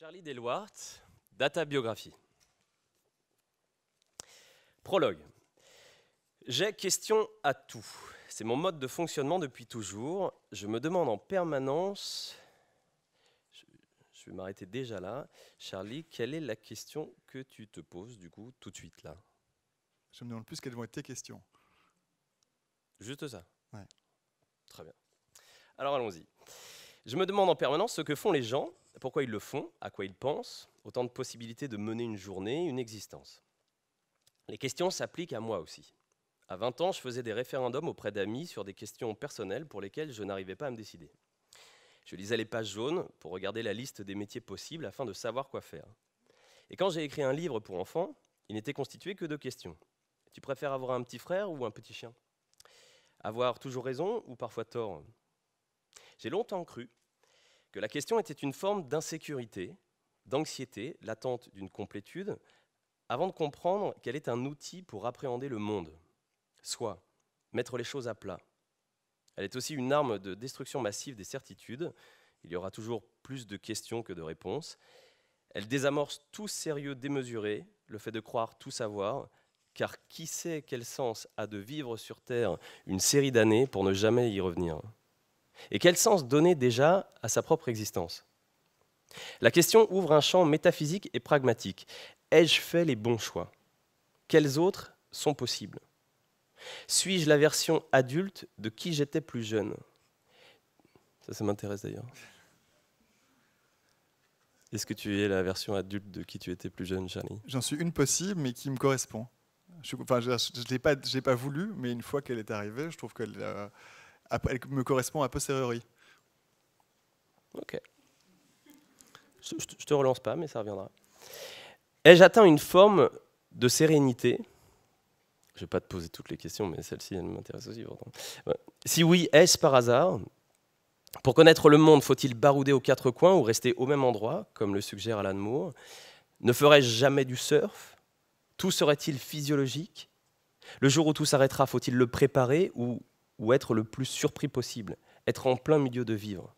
Charlie Delwart, Data Biographie. Prologue. J'ai question à tout. C'est mon mode de fonctionnement depuis toujours. Je me demande en permanence. Je, vais m'arrêter déjà là. Charlie, quelle est la question que tu te poses du coup tout de suite là Je me demande plus quelles vont être tes questions. Juste ça Ouais. Très bien. Alors allons-y. Je me demande en permanence ce que font les gens pourquoi ils le font, à quoi ils pensent, autant de possibilités de mener une journée, une existence. Les questions s'appliquent à moi aussi. À 20 ans, je faisais des référendums auprès d'amis sur des questions personnelles pour lesquelles je n'arrivais pas à me décider. Je lisais les pages jaunes pour regarder la liste des métiers possibles afin de savoir quoi faire. Et quand j'ai écrit un livre pour enfants, il n'était constitué que de questions. Tu préfères avoir un petit frère ou un petit chien Avoir toujours raison ou parfois tort J'ai longtemps cru que la question était une forme d'insécurité, d'anxiété, l'attente d'une complétude, avant de comprendre qu'elle est un outil pour appréhender le monde, soit mettre les choses à plat. Elle est aussi une arme de destruction massive des certitudes, il y aura toujours plus de questions que de réponses. Elle désamorce tout sérieux démesuré, le fait de croire tout savoir, car qui sait quel sens a de vivre sur Terre une série d'années pour ne jamais y revenir et quel sens donner déjà à sa propre existence La question ouvre un champ métaphysique et pragmatique. Ai-je fait les bons choix Quels autres sont possibles Suis-je la version adulte de qui j'étais plus jeune Ça, ça m'intéresse d'ailleurs. Est-ce que tu es la version adulte de qui tu étais plus jeune, Charlie J'en suis une possible, mais qui me correspond. Je ne l'ai pas, voulu, mais une fois qu'elle est arrivée, je trouve qu'elle... Euh, elle me correspond à peu Ok. Je, ne te relance pas, mais ça reviendra. Ai-je atteint une forme de sérénité Je vais pas te poser toutes les questions, mais celle-ci, elle m'intéresse aussi. Si oui, est-ce par hasard Pour connaître le monde, faut-il barouder aux quatre coins ou rester au même endroit, comme le suggère Alan Moore Ne ferais-je jamais du surf Tout serait-il physiologique Le jour où tout s'arrêtera, faut-il le préparer ou ou être le plus surpris possible, être en plein milieu de vivre.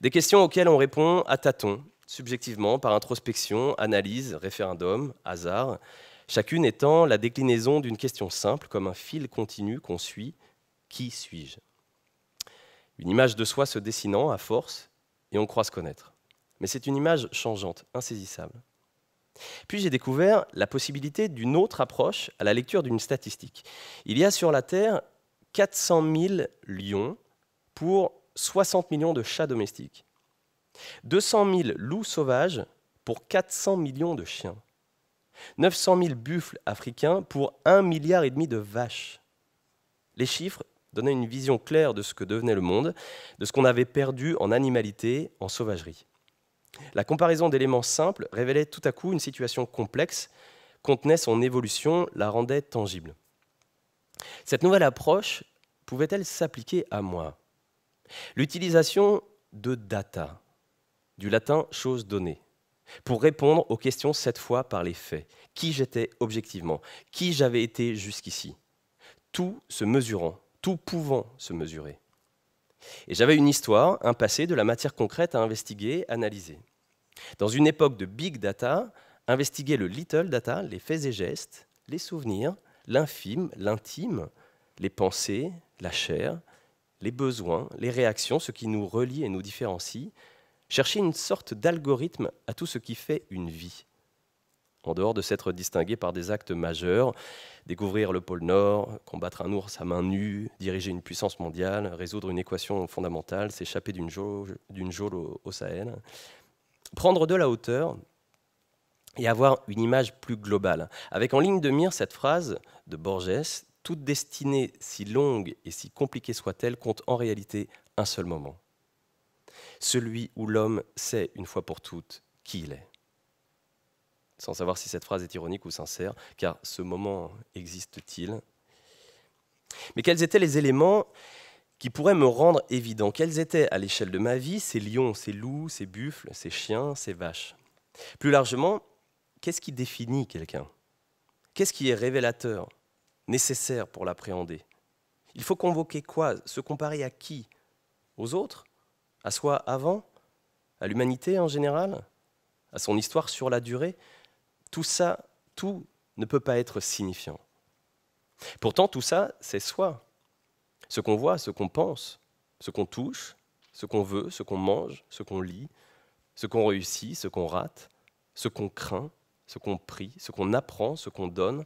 Des questions auxquelles on répond à tâtons, subjectivement, par introspection, analyse, référendum, hasard, chacune étant la déclinaison d'une question simple comme un fil continu qu'on suit, qui suis-je Une image de soi se dessinant à force et on croit se connaître. Mais c'est une image changeante, insaisissable. Puis j'ai découvert la possibilité d'une autre approche à la lecture d'une statistique. Il y a sur la Terre 400 000 lions pour 60 millions de chats domestiques. 200 000 loups sauvages pour 400 millions de chiens. 900 000 buffles africains pour 1,5 milliard et demi de vaches. Les chiffres donnaient une vision claire de ce que devenait le monde, de ce qu'on avait perdu en animalité, en sauvagerie. La comparaison d'éléments simples révélait tout à coup une situation complexe, contenait son évolution, la rendait tangible. Cette nouvelle approche pouvait-elle s'appliquer à moi L'utilisation de data, du latin chose donnée, pour répondre aux questions cette fois par les faits. Qui j'étais objectivement Qui j'avais été jusqu'ici Tout se mesurant, tout pouvant se mesurer. Et j'avais une histoire, un passé, de la matière concrète à investiguer, analyser. Dans une époque de big data, investiguer le little data, les faits et gestes, les souvenirs, l'infime, l'intime, les pensées, la chair, les besoins, les réactions, ce qui nous relie et nous différencie, chercher une sorte d'algorithme à tout ce qui fait une vie. En dehors de s'être distingué par des actes majeurs, découvrir le pôle Nord, combattre un ours à main nue, diriger une puissance mondiale, résoudre une équation fondamentale, s'échapper d'une jauge, au Sahel, prendre de la hauteur, et avoir une image plus globale. Avec en ligne de mire cette phrase de Borges, toute destinée, si longue et si compliquée soit-elle, compte en réalité un seul moment. Celui où l'homme sait une fois pour toutes qui il est. Sans savoir si cette phrase est ironique ou sincère, car ce moment existe-t-il Mais quels étaient les éléments qui pourraient me rendre évident Quels étaient, à l'échelle de ma vie, ces lions, ces loups, ces buffles, ces chiens, ces vaches Plus largement, qu'est-ce qui définit quelqu'un Qu'est-ce qui est révélateur, nécessaire pour l'appréhender Il faut convoquer quoi Se comparer à qui Aux autres À soi avant À l'humanité en général À son histoire sur la durée Tout ça, tout ne peut pas être signifiant. Pourtant, tout ça, c'est soi. Ce qu'on voit, ce qu'on pense, ce qu'on touche, ce qu'on veut, ce qu'on mange, ce qu'on lit, ce qu'on réussit, ce qu'on rate, ce qu'on craint, ce qu'on prie, ce qu'on apprend, ce qu'on donne,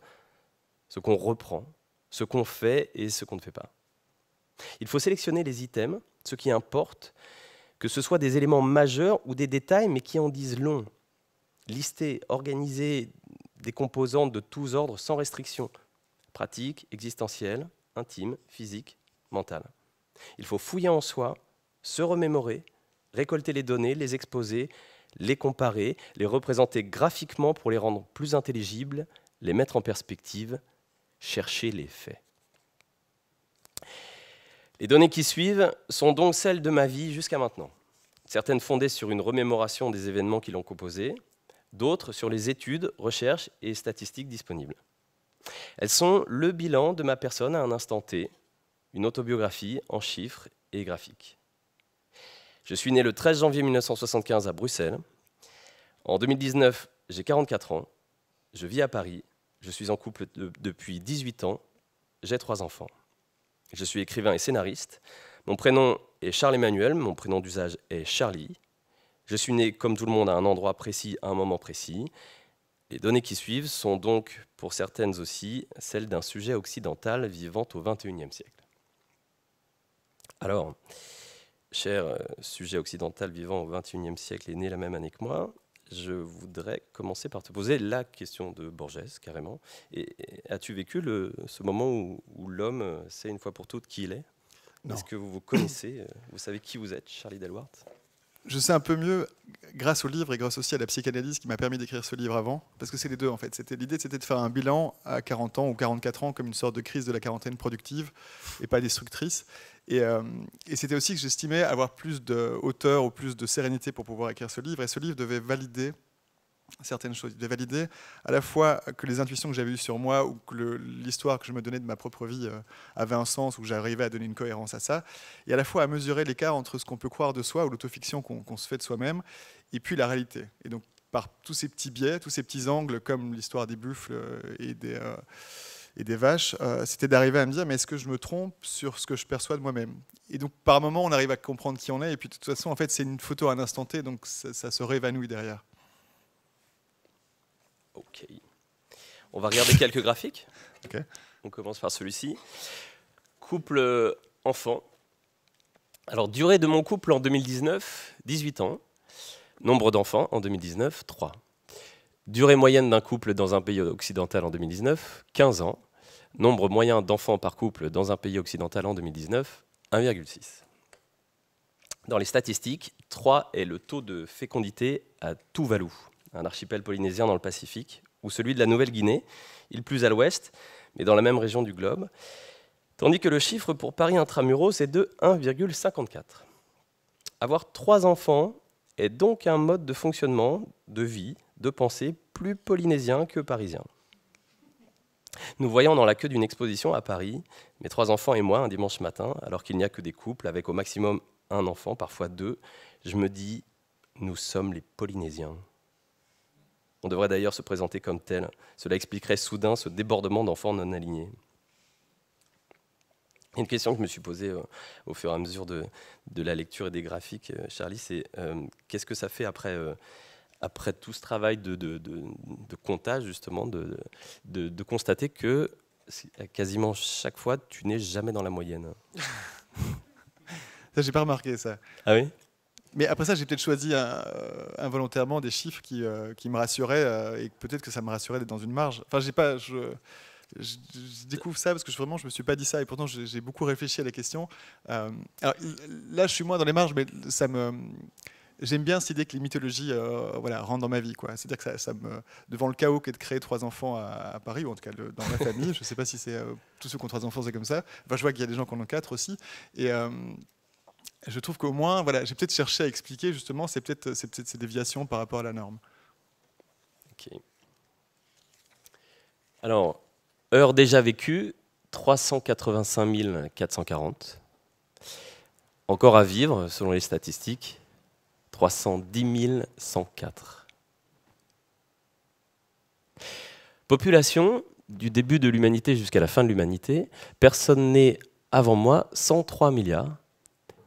ce qu'on reprend, ce qu'on fait et ce qu'on ne fait pas. Il faut sélectionner les items, ce qui importe, que ce soit des éléments majeurs ou des détails, mais qui en disent long. Lister, organiser des composantes de tous ordres sans restriction, pratique, existentielle, intime, physique, mentale. Il faut fouiller en soi, se remémorer, récolter les données, les exposer, les comparer, les représenter graphiquement pour les rendre plus intelligibles, les mettre en perspective, chercher les faits. Les données qui suivent sont donc celles de ma vie jusqu'à maintenant. Certaines fondées sur une remémoration des événements qui l'ont composée, d'autres sur les études, recherches et statistiques disponibles. Elles sont le bilan de ma personne à un instant T, une autobiographie en chiffres et graphiques. Je suis né le 13 janvier 1975 à Bruxelles. En 2019, j'ai 44 ans. Je vis à Paris. Je suis en couple depuis 18 ans. J'ai trois enfants. Je suis écrivain et scénariste. Mon prénom est Charles-Emmanuel. Mon prénom d'usage est Charlie. Je suis né, comme tout le monde, à un endroit précis, à un moment précis. Les données qui suivent sont donc, pour certaines aussi, celles d'un sujet occidental vivant au XXIe siècle. Alors, cher euh, sujet occidental vivant au XXIe siècle et né la même année que moi, je voudrais commencer par te poser la question de Borges, carrément. Et, as-tu vécu le, ce moment où, l'homme euh, sait une fois pour toutes qui il est Est-ce que vous vous connaissez euh, Vous savez qui vous êtes, Charlie Delwart Je sais un peu mieux grâce au livre et grâce aussi à la psychanalyse qui m'a permis d'écrire ce livre avant, parce que c'est les deux en fait. C'était l'idée, c'était de faire un bilan à 40 ans ou 44 ans comme une sorte de crise de la quarantaine productive et pas destructrice. Euh, et, c'était aussi que j'estimais avoir plus de hauteur ou plus de sérénité pour pouvoir écrire ce livre. Et ce livre devait valider certaines choses. Il devait valider à la fois que les intuitions que j'avais eues sur moi ou que l'histoire que je me donnais de ma propre vie euh, avait un sens ou que j'arrivais à donner une cohérence à ça. Et à la fois à mesurer l'écart entre ce qu'on peut croire de soi ou l'autofiction qu'on se fait de soi-même et puis la réalité. Et donc par tous ces petits biais, tous ces petits angles, comme l'histoire des buffles euh, et des et des vaches, euh, c'était d'arriver à me dire, mais est-ce que je me trompe sur ce que je perçois de moi-même Et donc, par moment, on arrive à comprendre qui on est, et puis de toute façon, en fait, c'est une photo à un instant T, donc ça, se réévanouit derrière. Ok. On va regarder quelques graphiques. Ok. On commence par celui-ci. Couple euh, enfant. Alors, durée de mon couple en 2019, 18 ans. Nombre d'enfants en 2019, 3. Durée moyenne d'un couple dans un pays occidental en 2019, 15 ans. Nombre moyen d'enfants par couple dans un pays occidental en 2019, 1,6. Dans les statistiques, 3 est le taux de fécondité à Tuvalu, un archipel polynésien dans le Pacifique, ou celui de la Nouvelle-Guinée, il plus à l'ouest, mais dans la même région du globe. Tandis que le chiffre pour Paris intramuros est de 1,54. Avoir trois enfants est donc un mode de fonctionnement, de vie, de penser plus polynésien que parisien. Nous voyons dans la queue d'une exposition à Paris, mes trois enfants et moi, un dimanche matin, alors qu'il n'y a que des couples avec au maximum un enfant, parfois deux, je me dis, nous sommes les Polynésiens. On devrait d'ailleurs se présenter comme tel. Cela expliquerait soudain ce débordement d'enfants non alignés. Une question que je me suis posée euh, au fur et à mesure de, la lecture et des graphiques, euh, Charlie, c'est euh, qu'est-ce que ça fait après après tout ce travail de, comptage, justement, de, constater que quasiment chaque fois, tu n'es jamais dans la moyenne. ça, j'ai pas remarqué ça. Ah oui mais après ça, j'ai peut-être choisi euh, involontairement des chiffres qui, euh, qui me rassuraient euh, et peut-être que ça me rassurait d'être dans une marge. Enfin, j'ai pas, je, je, découvre ça parce que vraiment, je me suis pas dit ça et pourtant j'ai beaucoup réfléchi à la question. là, je suis moins dans les marges, mais ça me j'aime bien cette idée que les mythologies euh, voilà, rentrent dans ma vie. C'est-à-dire que ça, me, devant le chaos qu'est de créer trois enfants à, Paris, ou en tout cas dans ma famille, je ne sais pas si c'est euh, tous ceux qui ont trois enfants, c'est comme ça. Enfin, je vois qu'il y a des gens qui en ont quatre aussi. Et euh, je trouve qu'au moins, voilà, j'ai peut-être cherché à expliquer justement ces, peut-être, peut déviations par rapport à la norme. Alors, heure déjà vécue, 385 440. Encore à vivre, selon les statistiques, 310 104. Population du début de l'humanité jusqu'à la fin de l'humanité, personne nées avant moi, 103 milliards,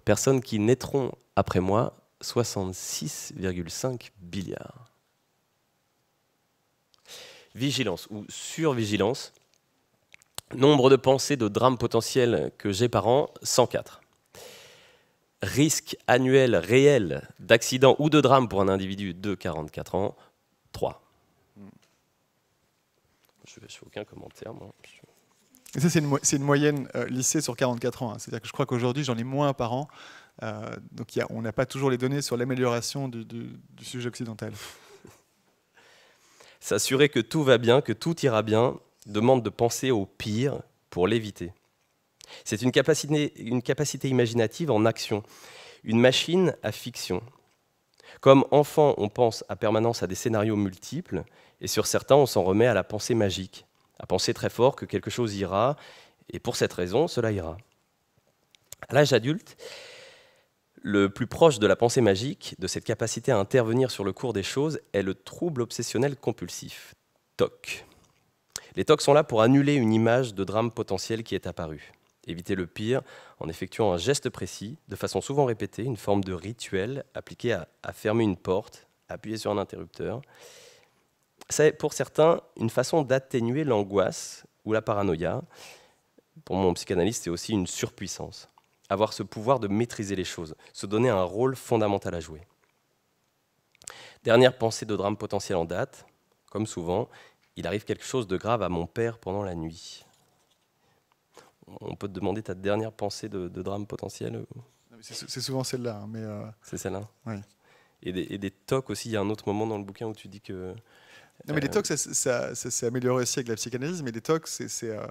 personnes qui naîtront après moi, 66,5 milliards. Vigilance ou survigilance, nombre de pensées de drames potentiels que j'ai par an, 104 risque annuel réel d'accident ou de drame pour un individu de 44 ans, 3. Hmm. Je ne fais aucun commentaire. c'est une, moyenne euh, lycée sur 44 ans. Hein. cest à je crois qu'aujourd'hui, j'en ai moins par an. Euh, donc on n'a pas toujours les données sur l'amélioration du sujet occidental. S'assurer que tout va bien, que tout ira bien, demande de penser au pire pour l'éviter. C'est une capacité, imaginative en action, une machine à fiction. Comme enfant, on pense à permanence à des scénarios multiples, et sur certains, on s'en remet à la pensée magique, à penser très fort que quelque chose ira, et pour cette raison, cela ira. À l'âge adulte, le plus proche de la pensée magique, de cette capacité à intervenir sur le cours des choses, est le trouble obsessionnel compulsif, TOC. Les TOC sont là pour annuler une image de drame potentiel qui est apparue éviter le pire en effectuant un geste précis, de façon souvent répétée, une forme de rituel appliqué à, fermer une porte, appuyer sur un interrupteur. C'est pour certains une façon d'atténuer l'angoisse ou la paranoïa. Pour mon psychanalyste, c'est aussi une surpuissance. Avoir ce pouvoir de maîtriser les choses, se donner un rôle fondamental à jouer. Dernière pensée de drame potentiel en date. Comme souvent, il arrive quelque chose de grave à mon père pendant la nuit on peut te demander ta dernière pensée de, drame potentiel. C'est souvent celle-là. Hein, mais euh, C'est celle-là. Oui. Et des, tocs aussi. Il y a un autre moment dans le bouquin où tu dis que. Non, mais les euh, tocs, ça, s'est amélioré aussi avec la psychanalyse, mais les tocs, c'est. Euh,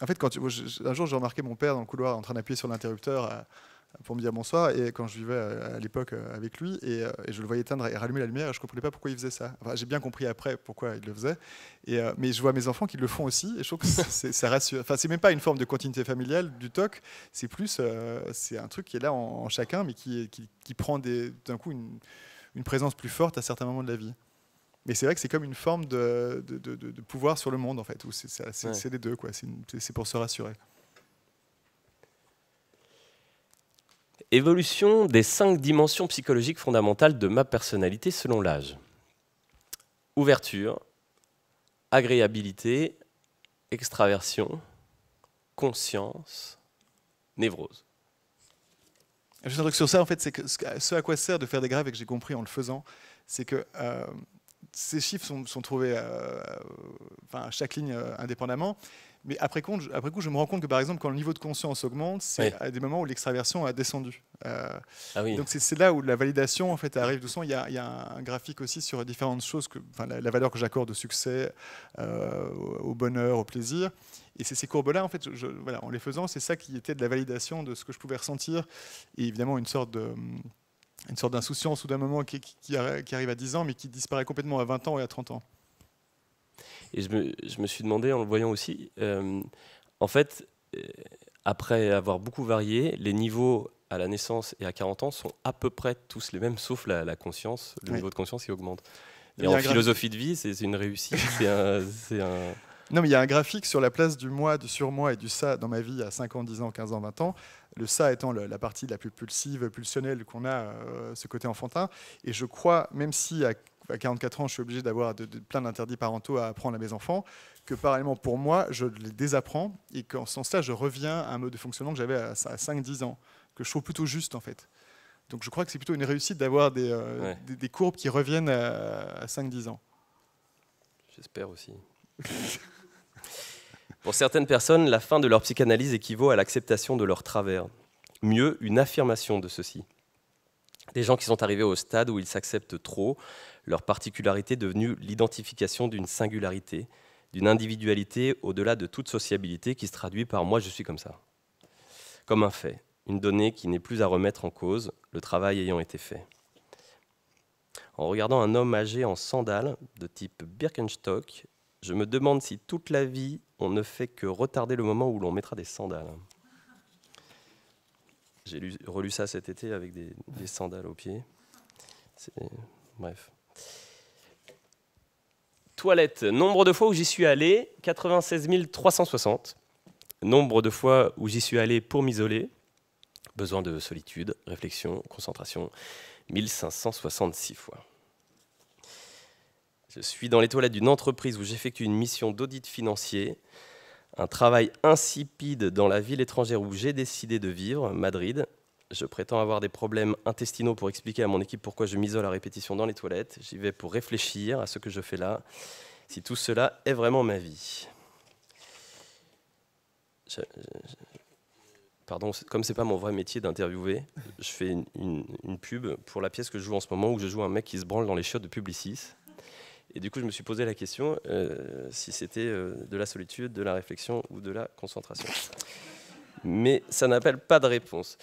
en fait, quand un jour, j'ai remarqué mon père dans le couloir en train d'appuyer sur l'interrupteur pour me dire bonsoir. Et quand je vivais euh, à l'époque euh, avec lui, euh, et, je le voyais éteindre et rallumer la lumière, je ne comprenais pas pourquoi il faisait ça. Enfin, j'ai bien compris après pourquoi il le faisait. Et, mais je vois mes enfants qui le font aussi, et je trouve que ça rassure. Enfin, c'est même pas une forme de continuité familiale du toc, c'est plus c'est un truc qui est là en, chacun, mais qui, qui, prend d'un coup une, présence plus forte à certains moments de la vie. Mais c'est vrai que c'est comme une forme de, pouvoir sur le monde, en fait. C'est les deux, quoi. C'est pour se rassurer. Évolution des cinq dimensions psychologiques fondamentales de ma personnalité selon l'âge. Ouverture, agréabilité, extraversion, conscience, névrose. Je un truc sur ça, en fait, c'est que ce à quoi sert de faire des graves et que j'ai compris en le faisant, c'est que euh, ces chiffres sont, trouvés euh, à chaque ligne euh, indépendamment. Mais après coup, je, après coup, je me rends compte que par exemple, quand le niveau de conscience augmente, c'est à des moments où l'extraversion a descendu. Euh, ah donc c'est là où la validation en fait arrive Il y, a, il un graphique aussi sur différentes choses, que, la, valeur que j'accorde au succès, au bonheur, au plaisir. Et c'est ces courbes-là, en fait, voilà, en les faisant, c'est ça qui était de la validation de ce que je pouvais ressentir. Et évidemment, une sorte de une sorte d'insouciance ou d'un moment qui, arrive à 10 ans, mais qui disparaît complètement à 20 ans et à 30 ans. Et je me, suis demandé, en le voyant aussi, euh, en fait, euh, après avoir beaucoup varié, les niveaux à la naissance et à 40 ans sont à peu près tous les mêmes, sauf la, la conscience, le niveau de conscience qui augmente. Et en philosophie de vie, c'est une réussite, c'est Non, mais il y a un graphique sur la place du moi, du surmoi et du ça dans ma vie à 5 ans, 10 ans, 15 ans, 20 ans le ça étant la partie la plus pulsive, pulsionnelle qu'on a, euh, ce côté enfantin. Et je crois, même si à, 44 ans, je suis obligé d'avoir de, plein d'interdits parentaux à apprendre à mes enfants, que parallèlement pour moi, je les désapprends et qu'en ce sens-là, je reviens à un mode de fonctionnement que j'avais à, 5-10 ans, que je trouve plutôt juste en fait. Donc je crois que c'est plutôt une réussite d'avoir des, euh, courbes qui reviennent à 5-10 ans. J'espère aussi. Pour certaines personnes, la fin de leur psychanalyse équivaut à l'acceptation de leur travers. Mieux, une affirmation de ceci. Des gens qui sont arrivés au stade où ils s'acceptent trop, leur particularité devenue l'identification d'une singularité, d'une individualité au-delà de toute sociabilité qui se traduit par moi je suis comme ça. Comme un fait, une donnée qui n'est plus à remettre en cause, le travail ayant été fait. En regardant un homme âgé en sandales de type Birkenstock je me demande si toute la vie, on ne fait que retarder le moment où l'on mettra des sandales. J'ai relu ça cet été avec des, sandales aux pieds. Bref. Toilette. Nombre de fois où j'y suis allé, 96 360. Nombre de fois où j'y suis allé pour m'isoler. Besoin de solitude, réflexion, concentration, 1566 fois. Je suis dans les toilettes d'une entreprise où j'effectue une mission d'audit financier. Un travail insipide dans la ville étrangère où j'ai décidé de vivre, Madrid. Je prétends avoir des problèmes intestinaux pour expliquer à mon équipe pourquoi je m'isole à répétition dans les toilettes. J'y vais pour réfléchir à ce que je fais là, si tout cela est vraiment ma vie. pardon, comme c'est pas mon vrai métier d'interviewer, je fais une, une, pub pour la pièce que je joue en ce moment où je joue un mec qui se branle dans les chiottes de Publicis. Et du coup, je me suis posé la question euh, si c'était euh, de la solitude, de la réflexion ou de la concentration. Mais ça n'appelle pas de réponse.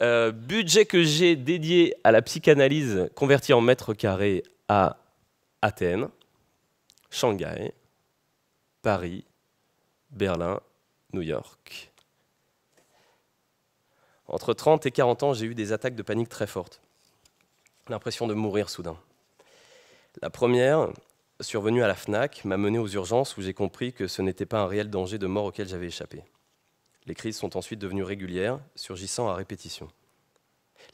Euh, budget que j'ai dédié à la psychanalyse converti en mètres carrés à Athènes, Shanghai, Paris, Berlin, New York. Entre 30 et 40 ans, j'ai eu des attaques de panique très fortes. L'impression de mourir soudain. La première, survenue à la FNAC, m'a mené aux urgences où j'ai compris que ce n'était pas un réel danger de mort auquel j'avais échappé. Les crises sont ensuite devenues régulières, surgissant à répétition.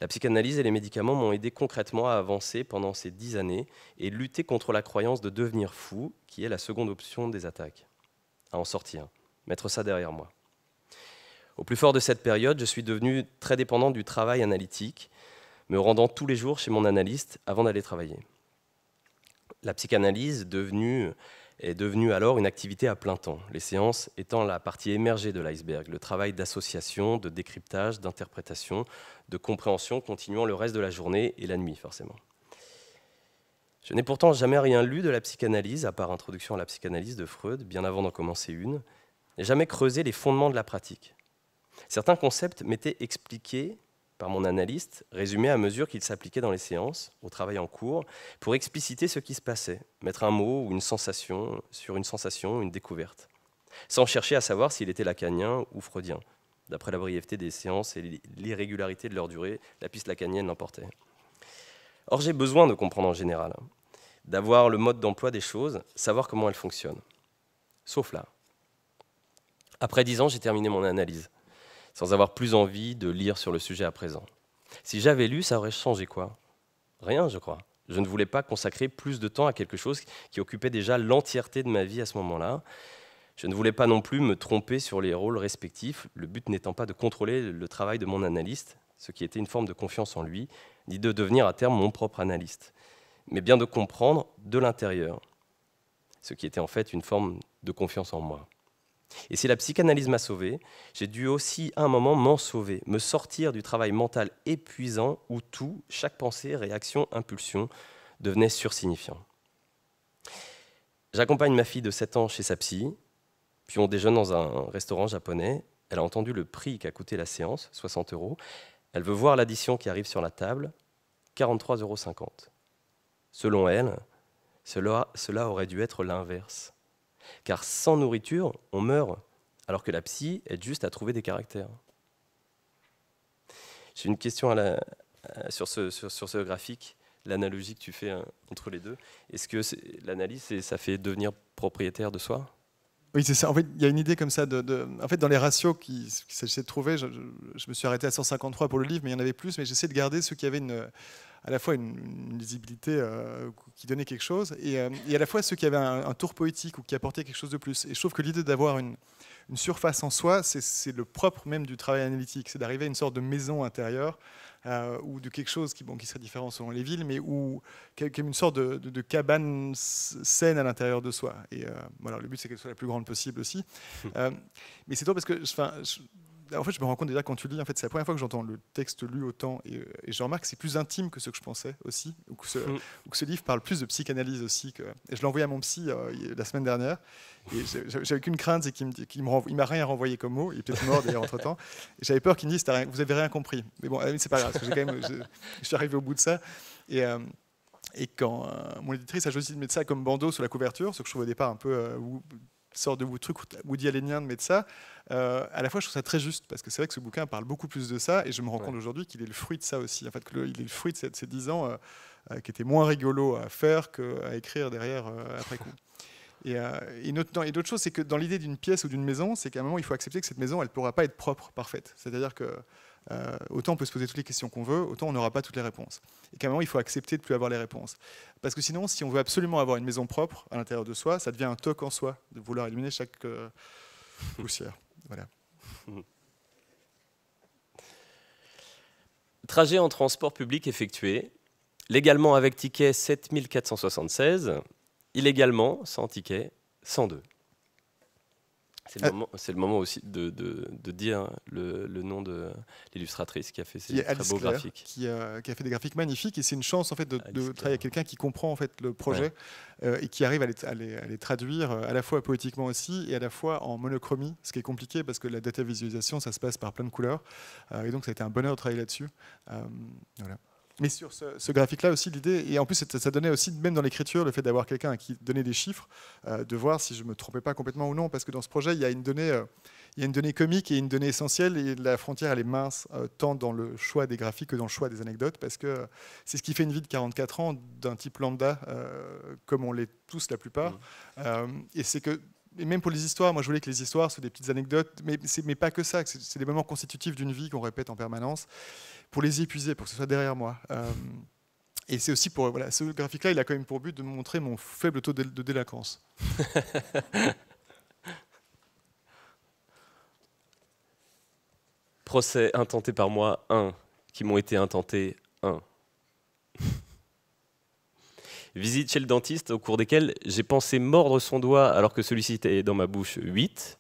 La psychanalyse et les médicaments m'ont aidé concrètement à avancer pendant ces dix années et lutter contre la croyance de devenir fou, qui est la seconde option des attaques. À en sortir, mettre ça derrière moi. Au plus fort de cette période, je suis devenu très dépendant du travail analytique, me rendant tous les jours chez mon analyste avant d'aller travailler la psychanalyse est devenue alors une activité à plein temps, les séances étant la partie émergée de l'iceberg, le travail d'association, de décryptage, d'interprétation, de compréhension continuant le reste de la journée et la nuit forcément. Je n'ai pourtant jamais rien lu de la psychanalyse, à part Introduction à la psychanalyse de Freud, bien avant d'en commencer une, et jamais creusé les fondements de la pratique. Certains concepts m'étaient expliqués par mon analyste, résumé à mesure qu'il s'appliquait dans les séances, au travail en cours, pour expliciter ce qui se passait, mettre un mot ou une sensation sur une sensation, une découverte, sans chercher à savoir s'il était lacanien ou freudien. D'après la brièveté des séances et l'irrégularité de leur durée, la piste lacanienne l'emportait. Or, j'ai besoin de comprendre en général, hein, d'avoir le mode d'emploi des choses, savoir comment elles fonctionnent. Sauf là. Après dix ans, j'ai terminé mon analyse sans avoir plus envie de lire sur le sujet à présent. Si j'avais lu, ça aurait changé quoi Rien, je crois. Je ne voulais pas consacrer plus de temps à quelque chose qui occupait déjà l'entièreté de ma vie à ce moment-là. Je ne voulais pas non plus me tromper sur les rôles respectifs, le but n'étant pas de contrôler le travail de mon analyste, ce qui était une forme de confiance en lui, ni de devenir à terme mon propre analyste, mais bien de comprendre de l'intérieur, ce qui était en fait une forme de confiance en moi. Et si la psychanalyse m'a sauvé, j'ai dû aussi à un moment m'en sauver, me sortir du travail mental épuisant où tout, chaque pensée, réaction, impulsion, devenait sursignifiant. J'accompagne ma fille de 7 ans chez sa psy, puis on déjeune dans un restaurant japonais. Elle a entendu le prix qu'a coûté la séance, 60 euros. Elle veut voir l'addition qui arrive sur la table, 43,50 euros. Selon elle, cela, cela aurait dû être l'inverse car sans nourriture, on meurt, alors que la psy aide juste à trouver des caractères. J'ai une question sur, ce, graphique, l'analogie que tu fais hein, entre les deux. Est-ce que l'analyse, ça fait devenir propriétaire de soi oui, c'est ça. En fait, il y a une idée comme ça. En fait, dans les ratios qu'il qui s'agissait de trouver, je, me suis arrêté à 153 pour le livre, mais il y en avait plus. Mais j'essaie de garder ceux qui avaient à la fois une, lisibilité euh, qui donnait quelque chose euh, et, à la fois ceux qui avaient un, tour poétique ou qui apportaient quelque chose de plus. Et je trouve que l'idée d'avoir une, surface en soi, c'est le propre même du travail analytique. C'est d'arriver à une sorte de maison intérieure euh, ou de quelque chose qui, bon, qui serait différent selon les villes, mais où comme une sorte de, cabane saine à l'intérieur de soi. Et euh, voilà, le but c'est qu'elle soit la plus grande possible aussi. Euh, mais c'est toi parce que, en fait, je me rends compte déjà quand tu lis, en fait, c'est la première fois que j'entends le texte lu autant, et, euh, et je remarque que c'est plus intime que ce que je pensais aussi, ou que ce, hmm. livre parle plus de psychanalyse aussi. Que, je l'ai envoyé à mon psy euh, la semaine dernière, et j'avais qu'une crainte, c'est qu'il m'a rien renvoyé comme mot, il est peut-être mort d'ailleurs entre temps, et j'avais peur qu'il me dise, rien... vous avez rien compris. Mais bon, ah c'est pas grave, je... suis arrivé au bout de ça. Et, euh, quand mon éditrice a choisi de mettre ça comme bandeau sur la couverture, ce que je trouve au départ un peu sorte de truc Woody Allenien de mettre euh, ça, à la fois je trouve ça très juste, parce que c'est vrai que ce bouquin parle beaucoup plus de ça, et je me rends compte aujourd'hui qu'il est le fruit de ça aussi. En fait, que il est le fruit de ces, de 10 ans euh, euh, qui étaient moins rigolos à faire qu'à écrire derrière après coup. Et, et d'autres choses, c'est que dans l'idée d'une pièce ou d'une maison, c'est qu'à un moment, il faut accepter que cette maison, elle ne pourra pas être propre, parfaite. C'est-à-dire que euh, autant on peut se poser toutes les questions qu'on veut, autant on n'aura pas toutes les réponses. Et qu'à un moment, il faut accepter de ne plus avoir les réponses. Parce que sinon, si on veut absolument avoir une maison propre à l'intérieur de soi, ça devient un toc en soi, de vouloir éliminer chaque euh, poussière. Voilà. Trajet en transport public effectué, légalement avec ticket 7476, illégalement sans ticket 102. Euh, c'est le, moment, aussi de, dire le, nom de l'illustratrice qui a fait ces très beaux graphiques. Qui a, fait des graphiques magnifiques et c'est une chance en fait de, travailler avec quelqu'un qui comprend en fait le projet euh, et qui arrive à les, à, les, traduire euh, à la fois poétiquement aussi et à la fois en monochromie, ce qui est compliqué parce que la data visualisation ça se passe par plein de couleurs et donc ça a été un bonheur de travailler là-dessus. voilà. Mais sur ce, graphique-là aussi, l'idée, et en plus ça donnait aussi, même dans l'écriture, le fait d'avoir quelqu'un qui donnait des chiffres, euh, de voir si je me trompais pas complètement ou non, parce que dans ce projet, il y a une donnée, euh, il y a une donnée comique et une donnée essentielle, et la frontière, elle est mince, euh, tant dans le choix des graphiques que dans le choix des anecdotes, parce que c'est ce qui fait une vie de 44 ans d'un type lambda, comme on l'est tous la plupart. Mmh. et c'est que et même pour les histoires, moi je voulais que les histoires soient des petites anecdotes, mais, mais pas que ça, c'est des moments constitutifs d'une vie qu'on répète en permanence, pour les épuiser, pour que ce soit derrière moi. Euh, et c'est aussi pour. Voilà, ce graphique-là, il a quand même pour but de montrer mon faible taux de, délinquance. Procès intenté par moi, un, Qui m'ont été intentés, un. Visite chez le dentiste au cours desquelles j'ai pensé mordre son doigt alors que celui-ci était dans ma bouche 8.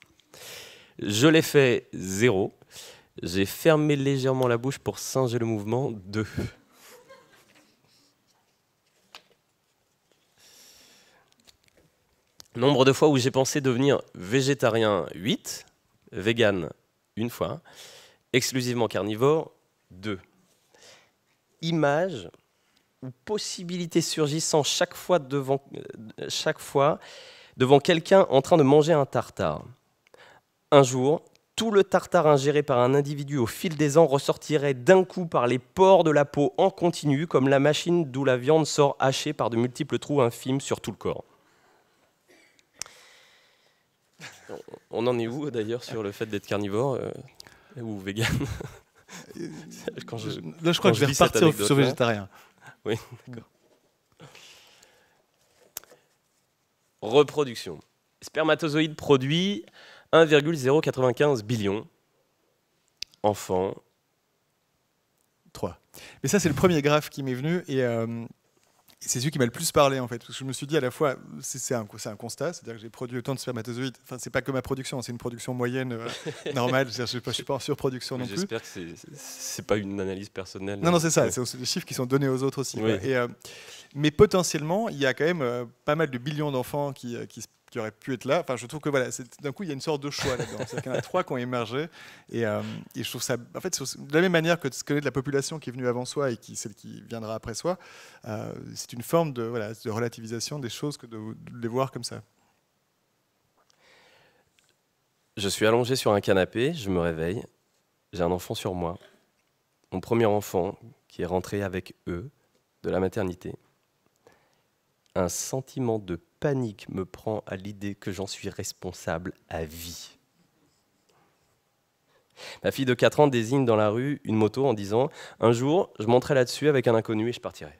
Je l'ai fait 0. J'ai fermé légèrement la bouche pour singer le mouvement 2. Nombre de fois où j'ai pensé devenir végétarien 8, vegan une fois, exclusivement carnivore 2. Image ou possibilités surgissant euh, chaque fois devant, quelqu'un en train de manger un tartare. Un jour, tout le tartare ingéré par un individu au fil des ans ressortirait d'un coup par les pores de la peau en continu, comme la machine d'où la viande sort hachée par de multiples trous infimes sur tout le corps. On en est où d'ailleurs sur le fait d'être carnivore euh, ou vegan euh, je, Là, je crois que je vais repartir sur végétarien. Oui, d'accord. Reproduction. Spermatozoïdes produits 1,095 billion. Enfants. 3. Mais ça, c'est le premier graphe qui m'est venu. Et euh, c'est celui qui m'a le plus parlé en fait, je me suis dit à la fois, c'est un, un, constat, c'est-à-dire que j'ai produit autant de spermatozoïdes, enfin c'est pas que ma production, hein, c'est une production moyenne euh, normale, je ne suis, pas en surproduction non plus. J'espère que c'est pas une analyse personnelle. Non, non, c'est ça, Ce c'est des chiffres qui sont donnés aux autres aussi. Et, euh, mais potentiellement, il y a quand même euh, pas mal de billions d'enfants qui, qui, qui aurait pu être là. Enfin, je trouve que voilà, d'un coup, il y a une sorte de choix là-dedans. Il y en a trois qui ont émergé. Et, euh, je trouve ça, en fait, de la même manière que de se de la population qui est venue avant soi et qui, celle qui viendra après soi, euh, c'est une forme de, voilà, de relativisation des choses que de, de, les voir comme ça. Je suis allongé sur un canapé, je me réveille, j'ai un enfant sur moi, mon premier enfant qui est rentré avec eux de la maternité. Un sentiment de panique me prend à l'idée que j'en suis responsable à vie. Ma fille de 4 ans désigne dans la rue une moto en disant Un jour, je monterai là-dessus avec un inconnu et je partirai.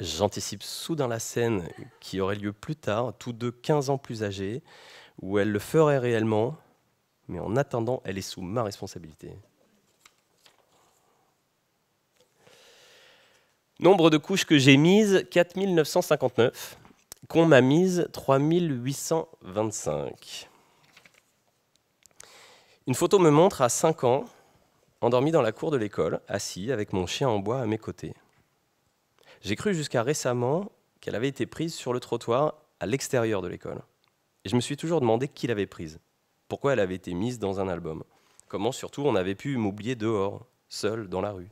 J'anticipe soudain la scène qui aurait lieu plus tard, tous deux 15 ans plus âgés, où elle le ferait réellement, mais en attendant, elle est sous ma responsabilité. Nombre de couches que j'ai mises, 4959. Qu'on m'a mise, 3825. Une photo me montre à 5 ans, endormi dans la cour de l'école, assis avec mon chien en bois à mes côtés. J'ai cru jusqu'à récemment qu'elle avait été prise sur le trottoir à l'extérieur de l'école. Et je me suis toujours demandé qui l'avait prise, pourquoi elle avait été mise dans un album, comment surtout on avait pu m'oublier dehors, seul, dans la rue.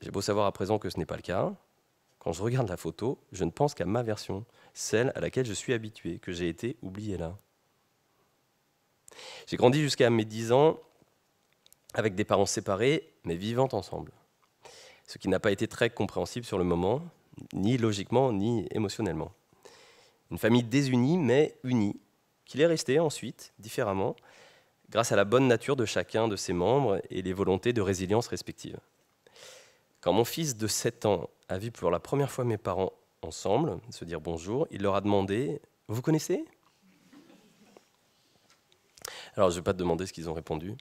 J'ai beau savoir à présent que ce n'est pas le cas. Quand je regarde la photo, je ne pense qu'à ma version, celle à laquelle je suis habitué, que j'ai été oublié là. J'ai grandi jusqu'à mes 10 ans avec des parents séparés, mais vivant ensemble. Ce qui n'a pas été très compréhensible sur le moment, ni logiquement, ni émotionnellement. Une famille désunie, mais unie, qu'il est restée ensuite, différemment, grâce à la bonne nature de chacun de ses membres et les volontés de résilience respectives. Quand mon fils de 7 ans a vu pour la première fois mes parents ensemble se dire bonjour, il leur a demandé Vous connaissez Alors, je ne vais pas te demander ce qu'ils ont répondu,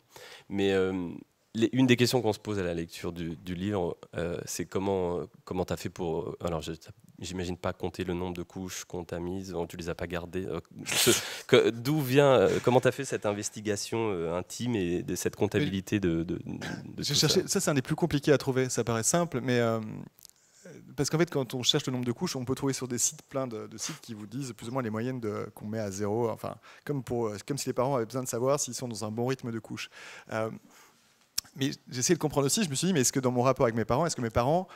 mais euh, une des questions qu'on se pose à la lecture du, livre, euh, c'est comment tu as fait pour. Euh, j'imagine pas compter le nombre de couches qu'on t'a mises, oh, tu les as pas gardées. Euh, d'où vient, euh, comment tu as fait cette investigation euh, intime et de cette comptabilité de, ça, c'est un des plus compliqués à trouver, ça paraît simple, mais parce qu'en fait quand on cherche le nombre de couches, on peut trouver sur des sites plein de, sites qui vous disent plus ou moins les moyennes qu'on met à zéro, enfin comme, pour, comme si les parents avaient besoin de savoir s'ils sont dans un bon rythme de couches. mais j'essayais de comprendre aussi, je me suis dit, mais est-ce que dans mon rapport avec mes parents, est-ce que mes parents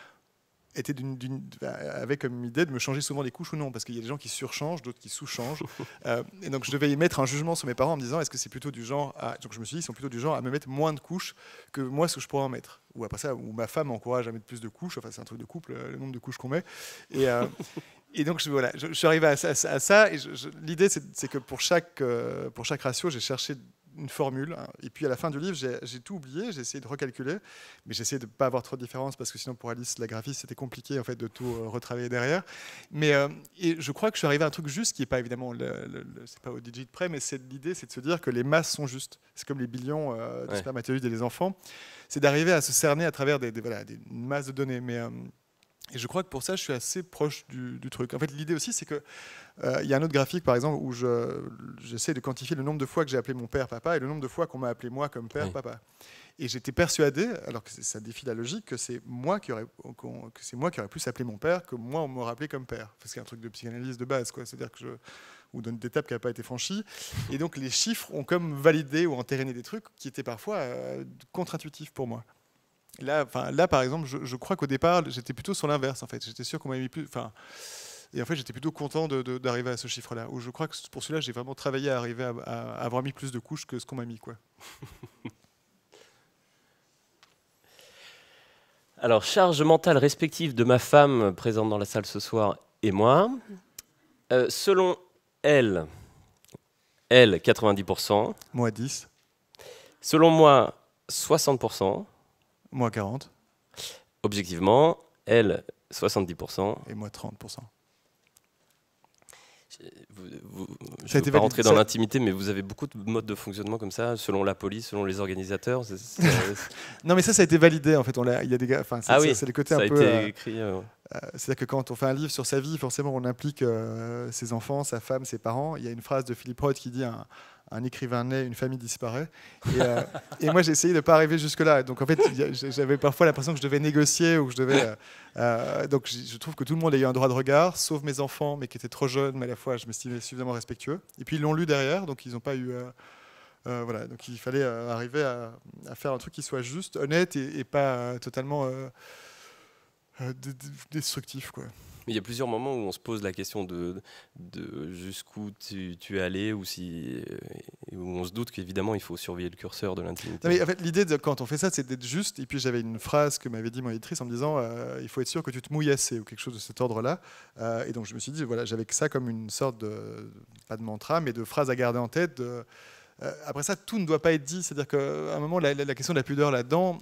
était d'une euh, avait comme idée de me changer souvent les couches ou non, parce qu'il y a des gens qui surchangent, d'autres qui sous-changent. Euh, et donc je devais y mettre un jugement sur mes parents en me disant est-ce que c'est plutôt du genre à. Donc je me suis dit ils sont plutôt du genre à me mettre moins de couches que moi ce que je pourrais en mettre. Ou après ça, où ma femme m'encourage à mettre plus de couches, enfin c'est un truc de couple, euh, le nombre de couches qu'on met. Et, et donc je, voilà, je, suis arrivé à, ça, et l'idée c'est que pour chaque, pour chaque ratio, j'ai cherché une formule. Hein. Et puis à la fin du livre, j'ai tout oublié, j'ai essayé de recalculer, mais j'ai essayé de ne pas avoir trop de différence parce que sinon pour Alice, la graphiste, c'était compliqué en fait de tout euh, retravailler derrière. Mais euh, et je crois que je suis arrivé à un truc juste qui n'est pas évidemment, c'est pas au digit près, mais c'est l'idée, c'est de se dire que les masses sont justes. C'est comme les billions euh, de ouais. spermatozoïdes et les enfants. C'est d'arriver à se cerner à travers des, des masses de données. Mais et je crois que pour ça, je suis assez proche du, truc. En fait, l'idée aussi, c'est que euh, il y a un autre graphique, par exemple, où j'essaie de quantifier le nombre de fois que j'ai appelé mon père papa et le nombre de fois qu'on m'a appelé moi comme père papa. Et j'étais persuadé, alors que ça défie la logique, que c'est moi qui aurais, que c'est moi qui aurais plus appelé mon père que moi on m'aurait appelé comme père. Parce c'est un truc de psychanalyse de base, quoi. C'est-à-dire que je ou donne des étape qui n'a pas été franchie. Et donc les chiffres ont comme validé ou entériné des trucs qui étaient parfois euh, contre-intuitifs pour moi. Là, par exemple, je, crois qu'au départ, j'étais plutôt sur l'inverse. En fait, j'étais sûr qu'on m'avait mis plus. Enfin, et en fait, j'étais plutôt content d'arriver à ce chiffre-là. Où je crois que pour celui-là, j'ai vraiment travaillé à arriver à, avoir mis plus de couches que ce qu'on m'a mis, quoi. Alors, charge mentale respective de ma femme présente dans la salle ce soir et moi. Euh, selon elle, elle 90%. Moi 10. Selon moi 60%. Moi 40. Objectivement, elle 70%. Et moi 30%. Vous, vous, je ne vais pas rentrer dans l'intimité, mais vous avez beaucoup de modes de fonctionnement comme ça, selon la police, selon les organisateurs. non, mais ça, ça a été validé en fait. On il y a des gars. ah oui, le côté ça a Été euh, écrit, euh, euh, C'est-à-dire que quand on fait un livre sur sa vie, forcément, on implique ses enfants, sa femme, ses parents. Il y a une phrase de Philippe Roth qui dit un, un écrivain naît, une famille disparaît. Et, euh, moi, j'ai essayé de ne pas arriver jusque-là. Donc, en fait, j'avais parfois l'impression que je devais négocier ou que je devais. Euh, euh, donc, je trouve que tout le monde a eu un droit de regard, sauf mes enfants, mais qui étaient trop jeunes, mais à la fois, je m'estimais suffisamment respectueux. Et puis, ils l'ont lu derrière, donc ils n'ont pas eu. voilà, donc il fallait arriver à, faire un truc qui soit juste, honnête et, et pas totalement destructif. Quoi il y a plusieurs moments où on se pose la question de, de jusqu'où tu, es allé, ou si, euh, où on se doute qu'évidemment il faut surveiller le curseur de l'intimité. En fait, l'idée quand on fait ça, c'est d'être juste. Et puis j'avais une phrase que m'avait dit mon éditrice en me disant euh, il faut être sûr que tu te mouilles assez, ou quelque chose de cet ordre-là. Euh, et donc je me suis dit voilà, j'avais que ça comme une sorte de, pas de mantra, mais de phrase à garder en tête. après ça, tout ne doit pas être dit. C'est-à-dire qu'à un moment, la, question de la pudeur là-dedans,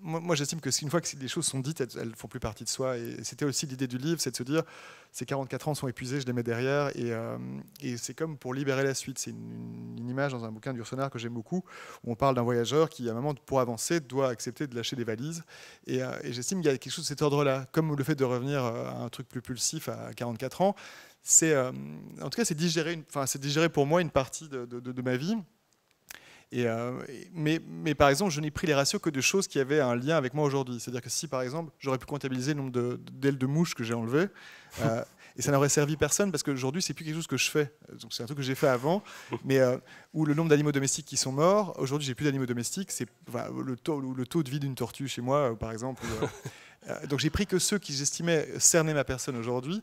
moi, j'estime que une fois que les choses sont dites, elles ne font plus partie de soi. Et c'était aussi l'idée du livre, c'est de se dire, ces 44 ans sont épuisés, je les mets derrière. Euh, et, c'est comme pour libérer la suite. C'est une, image dans un bouquin d'Ursonard que j'aime beaucoup, où on parle d'un voyageur qui, à un moment, pour avancer, doit accepter de lâcher des valises. Et, euh, j'estime qu'il y a quelque chose de cet ordre-là, comme le fait de revenir euh, à un truc plus pulsif à 44 ans. en tout cas, c'est digérer, digérer pour moi une partie de ma vie. Euh, mais, par exemple, je n'ai pris les ratios que de choses qui avaient un lien avec moi aujourd'hui. C'est-à-dire que si, par exemple, j'aurais pu comptabiliser le nombre d'ailes de, mouches que j'ai enlevées, euh, et ça n'aurait servi personne parce qu'aujourd'hui c'est plus quelque chose que je fais donc c'est un truc que j'ai fait avant mais euh, où le nombre d'animaux domestiques qui sont morts aujourd'hui j'ai plus d'animaux domestiques c'est le taux de vie d'une tortue chez moi par exemple donc j'ai pris que ceux qui j'estimais cerner ma personne aujourd'hui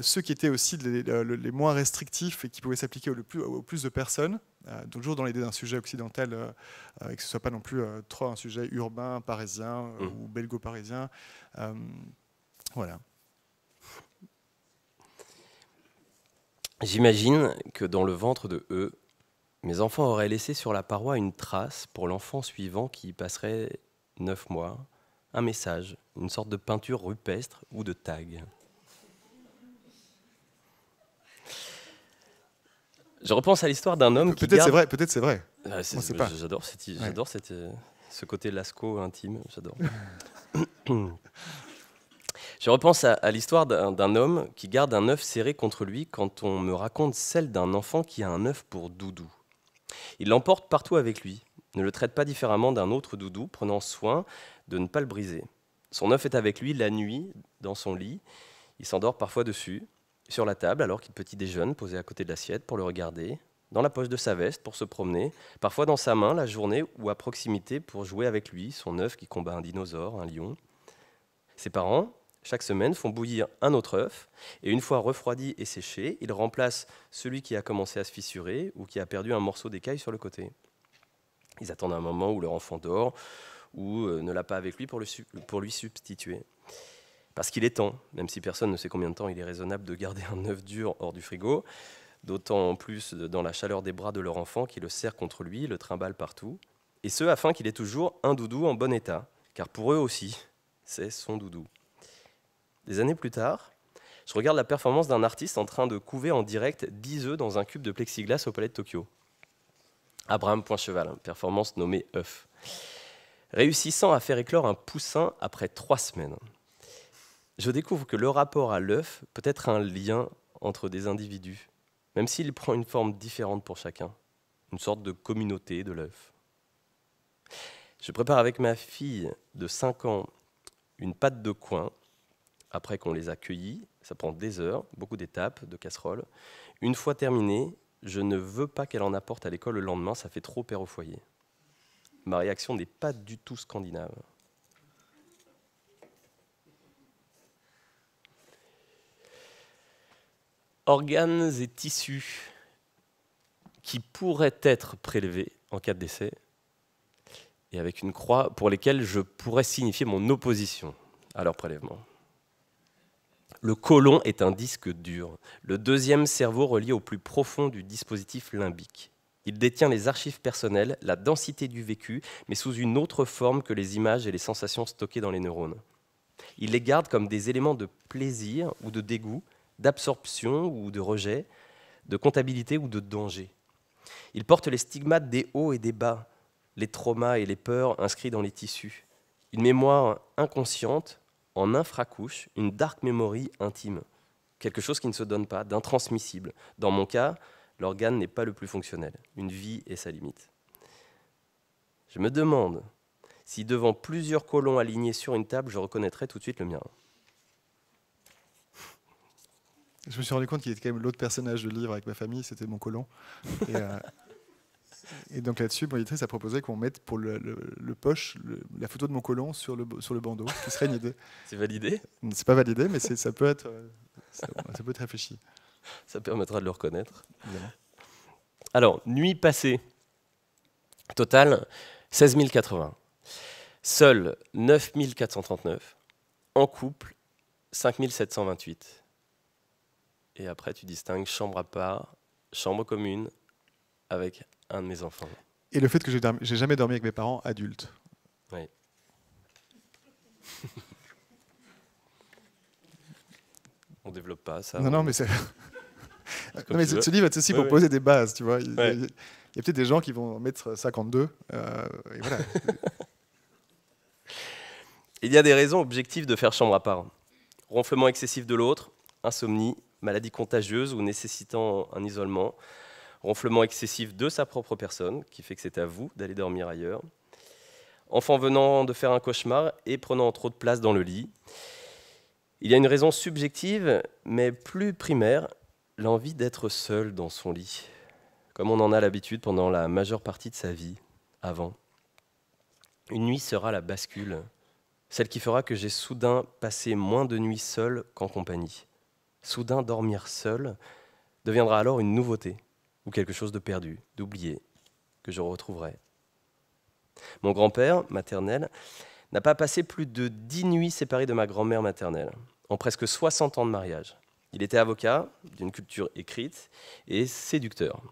ceux qui étaient aussi les, moins restrictifs et qui pouvaient s'appliquer au plus de personnes euh, toujours dans l'idée d'un sujet occidental euh, euh, et que ce soit pas non plus trop un sujet urbain, parisien mmh. ou belgo-parisien. voilà. J'imagine que dans le ventre de eux, mes enfants auraient laissé sur la paroi une trace pour l'enfant suivant qui y passerait neuf mois, un message, une sorte de peinture rupestre ou de tag. Je repense à l'histoire d'un homme qui. Peut-être c'est vrai, peut-être c'est vrai. J'adore ce côté lasco intime, j'adore. Je repense à l'histoire d'un homme qui garde un œuf serré contre lui quand on me raconte celle d'un enfant qui a un œuf pour doudou. Il l'emporte partout avec lui, ne le traite pas différemment d'un autre doudou, prenant soin de ne pas le briser. Son œuf est avec lui la nuit, dans son lit. Il s'endort parfois dessus. Sur la table, alors qu'il petit déjeune, posé à côté de l'assiette pour le regarder, dans la poche de sa veste pour se promener, parfois dans sa main la journée ou à proximité pour jouer avec lui, son œuf qui combat un dinosaure, un lion. Ses parents, chaque semaine, font bouillir un autre œuf, et une fois refroidi et séché, ils remplacent celui qui a commencé à se fissurer ou qui a perdu un morceau d'écaille sur le côté. Ils attendent un moment où leur enfant dort ou euh, ne l'a pas avec lui pour, le, pour lui substituer. Parce qu'il est temps, même si personne ne sait combien de temps il est raisonnable de garder un œuf dur hors du frigo, d'autant plus dans la chaleur des bras de leur enfant qui le serre contre lui, le trimballe partout, et ce afin qu'il ait toujours un doudou en bon état, car pour eux aussi, c'est son doudou. Des années plus tard, je regarde la performance d'un artiste en train de couver en direct 10 œufs dans un cube de plexiglas au Palais de Tokyo. Abraham Cheval, performance nommée œuf. Réussissant à faire éclore un poussin après trois semaines je découvre que le rapport à l'œuf peut être un lien entre des individus, même s'il prend une forme différente pour chacun, une sorte de communauté de l'œuf. Je prépare avec ma fille de 5 ans une pâte de coin, après qu'on les a cueillis, ça prend des heures, beaucoup d'étapes, de casseroles. Une fois terminée, je ne veux pas qu'elle en apporte à l'école le lendemain, ça fait trop père au foyer. Ma réaction n'est pas du tout scandinave. organes et tissus qui pourraient être prélevés en cas de décès, et avec une croix pour lesquels je pourrais signifier mon opposition à leur prélèvement. Le côlon est un disque dur, le deuxième cerveau relié au plus profond du dispositif limbique. Il détient les archives personnelles, la densité du vécu, mais sous une autre forme que les images et les sensations stockées dans les neurones. Il les garde comme des éléments de plaisir ou de dégoût, d'absorption ou de rejet, de comptabilité ou de danger. Il porte les stigmates des hauts et des bas, les traumas et les peurs inscrits dans les tissus. Une mémoire inconsciente, en infracouche, une dark memory intime. Quelque chose qui ne se donne pas, d'intransmissible. Dans mon cas, l'organe n'est pas le plus fonctionnel. Une vie est sa limite. Je me demande si devant plusieurs colons alignés sur une table, je reconnaîtrais tout de suite le mien. Je me suis rendu compte qu'il était quand même l'autre personnage du livre avec ma famille, c'était mon colon. Euh, et, donc là-dessus, mon éditrice a proposé qu'on mette pour le, poche la photo de mon colon sur le, sur le bandeau, ce serait une idée. C'est validé C'est pas validé, mais ça peut, être, euh, ça, peut être réfléchi. Ça permettra de le reconnaître. Alors, nuit passée, total 16 080. Seuls 9 439, en couple 5 728. Et après, tu distingues chambre à part, chambre commune avec un de mes enfants. Et le fait que j'ai n'ai jamais dormi avec mes parents adultes. Oui. On développe pas ça. Non, non, mais c'est. mais ce livre est aussi pour poser des bases, tu vois. Il y a, peut-être des gens qui vont mettre 52. Euh, il y a des raisons objectives de faire chambre à part. Ronflement excessif de l'autre, insomnie, maladie contagieuse ou nécessitant un isolement, ronflement excessif de sa propre personne, qui fait que c'est à vous d'aller dormir ailleurs, enfant venant de faire un cauchemar et prenant trop de place dans le lit. Il y a une raison subjective, mais plus primaire, l'envie d'être seul dans son lit, comme on en a l'habitude pendant la majeure partie de sa vie, avant. Une nuit sera la bascule, celle qui fera que j'ai soudain passé moins de nuits seul qu'en compagnie. Soudain, dormir seul deviendra alors une nouveauté ou quelque chose de perdu, d'oublié, que je retrouverai. Mon grand-père maternel n'a pas passé plus de dix nuits séparés de ma grand-mère maternelle, en presque 60 ans de mariage. Il était avocat, d'une culture écrite, et séducteur.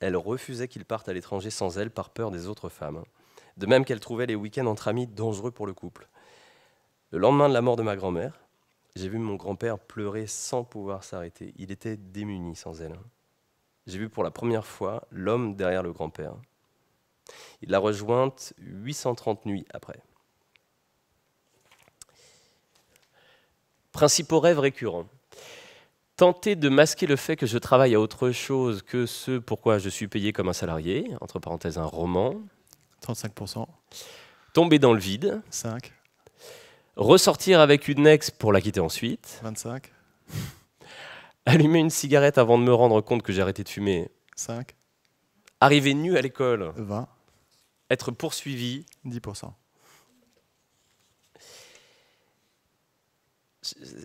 Elle refusait qu'il parte à l'étranger sans elle par peur des autres femmes. De même qu'elle trouvait les week-ends entre amis dangereux pour le couple. Le lendemain de la mort de ma grand-mère, j'ai vu mon grand-père pleurer sans pouvoir s'arrêter. Il était démuni sans elle. J'ai vu pour la première fois l'homme derrière le grand-père. Il l'a rejointe 830 nuits après. Principaux rêves récurrents. Tenter de masquer le fait que je travaille à autre chose que ce pourquoi je suis payé comme un salarié, entre parenthèses un roman. 35%. Tomber dans le vide. 5. Ressortir avec une ex pour la quitter ensuite. 25. Allumer une cigarette avant de me rendre compte que j'ai arrêté de fumer. 5. Arriver nu à l'école. 20. Être poursuivi. 10%.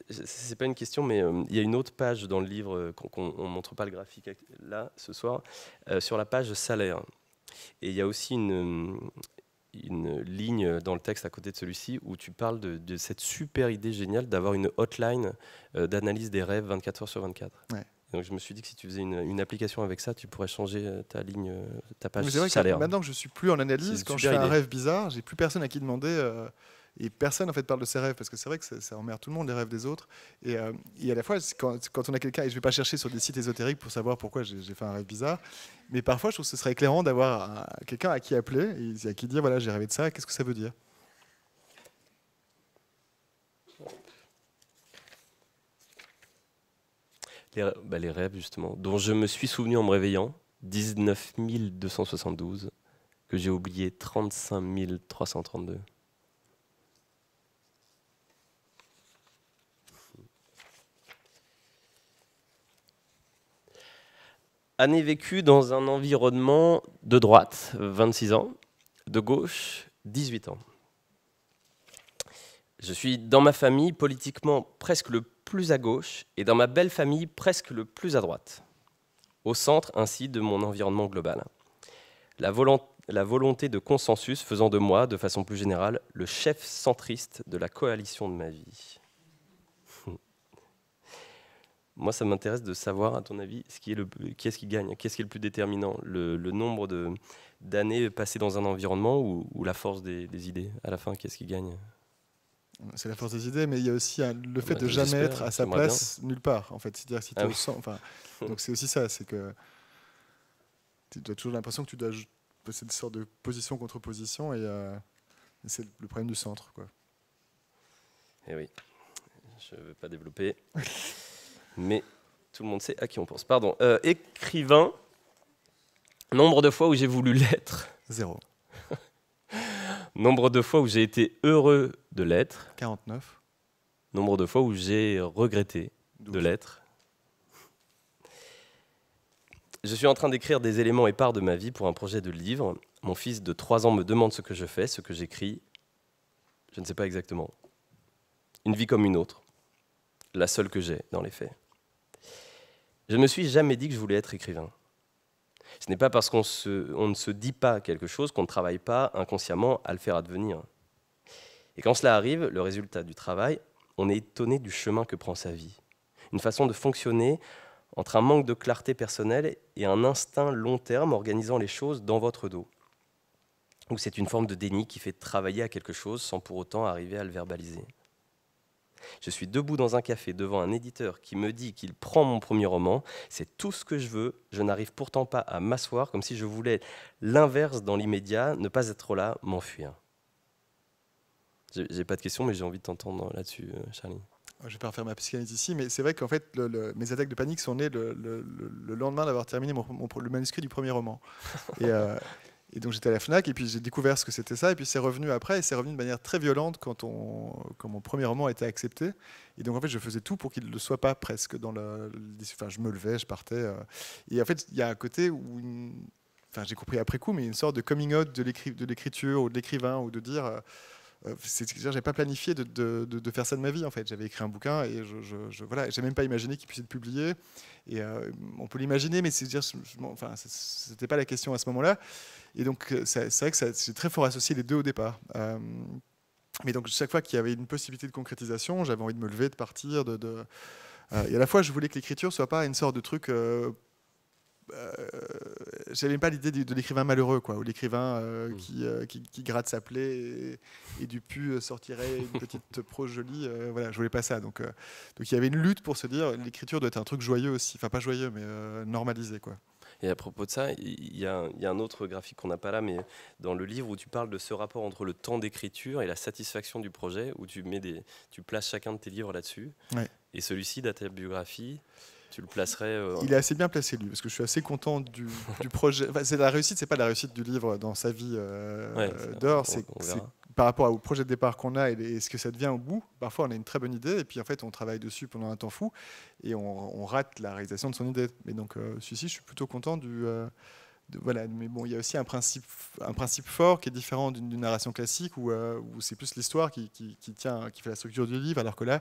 C'est pas une question, mais euh, il y a une autre page dans le livre euh, qu'on ne montre pas le graphique là ce soir, euh, sur la page salaire. Et il y a aussi une, une ligne dans le texte à côté de celui-ci où tu parles de, cette super idée géniale d'avoir une hotline euh, d'analyse des rêves 24 heures sur 24. Donc je me suis dit que si tu faisais une, application avec ça, tu pourrais changer euh, ta ligne, euh, ta page maintenant que je suis plus en analyse, quand je fais un rêve bizarre, j'ai plus personne à qui demander. Et personne en fait parle de ses rêves parce que c'est vrai que ça, emmerde tout le monde les rêves des autres. Et, euh, à la fois, quand, on a quelqu'un, et je vais pas chercher sur des sites ésotériques pour savoir pourquoi j'ai fait un rêve bizarre, mais parfois je trouve que ce serait éclairant d'avoir quelqu'un à qui appeler et à qui dire voilà j'ai rêvé de ça, qu'est-ce que ça veut dire. Les, bah, les, rêves, justement, dont je me suis souvenu en me réveillant, 19 272, que j'ai oublié 35 332. Année vécue dans un environnement de droite, 26 ans, de gauche, 18 ans. Je suis dans ma famille politiquement presque le plus à gauche et dans ma belle famille presque le plus à droite, au centre ainsi de mon environnement global. La, la volonté de consensus faisant de moi, de façon plus générale, le chef centriste de la coalition de ma vie. Moi, ça m'intéresse de savoir, à ton avis, ce qui est le, qui ce qui gagne, qu'est-ce qui est le plus déterminant, le, nombre de, d'années passées dans un environnement ou, la force des, idées À la fin, qu'est-ce qui gagne c'est la force des idées, mais il y a aussi le fait de jamais être à sa place nulle part. En fait, cest dire si ah donc c'est aussi ça, c'est que tu as toujours l'impression que tu dois passer une sorte de position contre position, euh, et c'est le problème du centre, quoi. Eh oui, je ne veux pas développer. mais tout le monde sait à qui on pense. Pardon. Euh, écrivain, nombre de fois où j'ai voulu l'être. Zéro. nombre de fois où j'ai été heureux de l'être. 49. Nombre de fois où j'ai regretté de l'être. Je suis en train d'écrire des éléments épars de ma vie pour un projet de livre. Mon fils de 3 ans me demande ce que je fais, ce que j'écris. Je ne sais pas exactement. Une vie comme une autre la seule que j'ai dans les faits. Je ne me suis jamais dit que je voulais être écrivain. Ce n'est pas parce qu'on ne se dit pas quelque chose qu'on ne travaille pas inconsciemment à le faire advenir. Et quand cela arrive, le résultat du travail, on est étonné du chemin que prend sa vie. Une façon de fonctionner entre un manque de clarté personnelle et un instinct long terme organisant les choses dans votre dos. Ou c'est une forme de déni qui fait travailler à quelque chose sans pour autant arriver à le verbaliser. Je suis debout dans un café devant un éditeur qui me dit qu'il prend mon premier roman, c'est tout ce que je veux, je n'arrive pourtant pas à m'asseoir comme si je voulais l'inverse dans l'immédiat, ne pas être là, m'enfuir. J'ai pas de question mais j'ai envie de t'entendre là-dessus, euh, Charlie. Oh, je ne vais pas refaire ma psychanalyse ici, mais c'est vrai qu'en fait, mes attaques de panique sont nées le, lendemain d'avoir terminé le manuscrit du premier roman. Et, euh, et donc j'étais à la FNAC et puis j'ai découvert ce que c'était ça. Et puis c'est revenu après et c'est revenu de manière très violente quand, on, quand mon premier roman a été accepté. Et donc en fait je faisais tout pour qu'il ne le soit pas presque. Dans le, enfin je me levais, je partais. Euh. Et en fait il y a un côté où... enfin j'ai compris après coup, mais une sorte de coming out de l'écriture ou de l'écrivain ou de dire... Euh, euh, cest dire j'ai pas planifié de, faire ça de ma vie en fait. J'avais écrit un bouquin et je, je, voilà, j'ai même pas imaginé qu'il puisse être publié. Et euh, on peut l'imaginer, mais c'est dire, enfin, c'était pas la question à ce moment-là. Et donc, euh, c'est vrai que j'ai très fort associé les deux au départ. mais donc, chaque fois qu'il y avait une possibilité de concrétisation, j'avais envie de me lever, de partir, de, et à la fois, je voulais que l'écriture soit pas une sorte de truc euh, j'avais pas l'idée de, l'écrivain malheureux, quoi, ou l'écrivain euh, hmm. euh, qui, qui, gratte sa plaie et, du pu euh, sortirait une petite prose jolie. voilà, je voulais pas ça. Donc, donc il y avait une lutte pour se dire l'écriture doit être un truc joyeux aussi, enfin pas joyeux, mais normalisé, quoi. Et à propos de ça, il y, y, a un autre graphique qu'on n'a pas là, mais dans le livre où tu parles de ce rapport entre le temps d'écriture et la satisfaction du projet, où tu mets des, tu places chacun de tes livres là-dessus. Et celui-ci, date ta biographie, tu le placerais euh, Il est assez bien placé lui, parce que je suis assez content du, projet. c'est la réussite, c'est pas la réussite du livre dans sa vie euh, d'or, c'est par rapport au projet de départ qu'on a et, ce que ça devient au bout. Parfois, on a une très bonne idée et puis en fait, on travaille dessus pendant un temps fou et on, rate la réalisation de son idée. Mais donc, celui-ci, je suis plutôt content du. Euh, voilà, mais bon, il y a aussi un principe, un principe fort qui est différent d'une narration classique où, où c'est plus l'histoire qui, qui, tient, qui fait la structure du livre, alors que là,